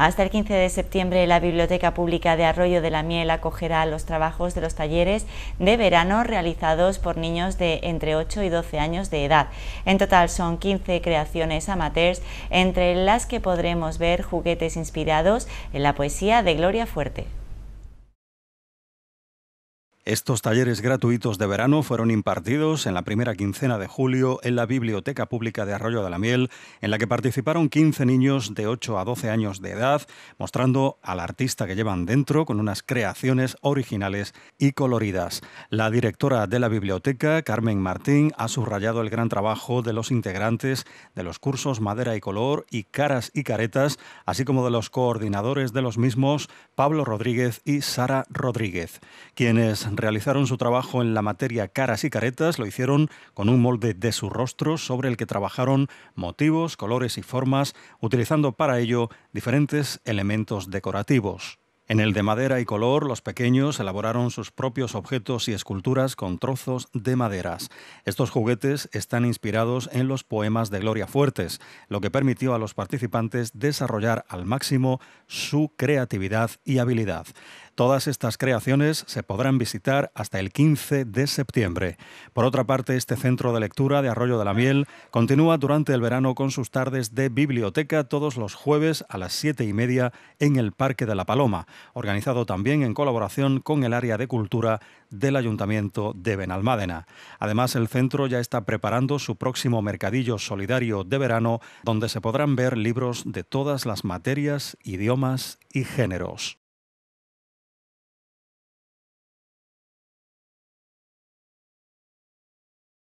Hasta el 15 de septiembre la Biblioteca Pública de Arroyo de la Miel acogerá los trabajos de los talleres de verano realizados por niños de entre 8 y 12 años de edad. En total son 15 creaciones amateurs, entre las que podremos ver juguetes inspirados en la poesía de Gloria Fuerte. Estos talleres gratuitos de verano fueron impartidos en la primera quincena de julio en la Biblioteca Pública de Arroyo de la Miel, en la que participaron 15 niños de 8 a 12 años de edad, mostrando al artista que llevan dentro con unas creaciones originales y coloridas. La directora de la biblioteca, Carmen Martín, ha subrayado el gran trabajo de los integrantes de los cursos Madera y Color y Caras y Caretas, así como de los coordinadores de los mismos, Pablo Rodríguez y Sara Rodríguez, quienes realizaron su trabajo en la materia caras y caretas, lo hicieron con un molde de su rostro sobre el que trabajaron motivos, colores y formas, utilizando para ello diferentes elementos decorativos. En el de madera y color, los pequeños elaboraron sus propios objetos y esculturas con trozos de maderas. Estos juguetes están inspirados en los poemas de Gloria Fuertes, lo que permitió a los participantes desarrollar al máximo su creatividad y habilidad. Todas estas creaciones se podrán visitar hasta el 15 de septiembre. Por otra parte, este centro de lectura de Arroyo de la Miel continúa durante el verano con sus tardes de biblioteca todos los jueves a las 7 y media en el Parque de la Paloma, organizado también en colaboración con el área de cultura del Ayuntamiento de Benalmádena. Además, el centro ya está preparando su próximo mercadillo solidario de verano, donde se podrán ver libros de todas las materias, idiomas y géneros.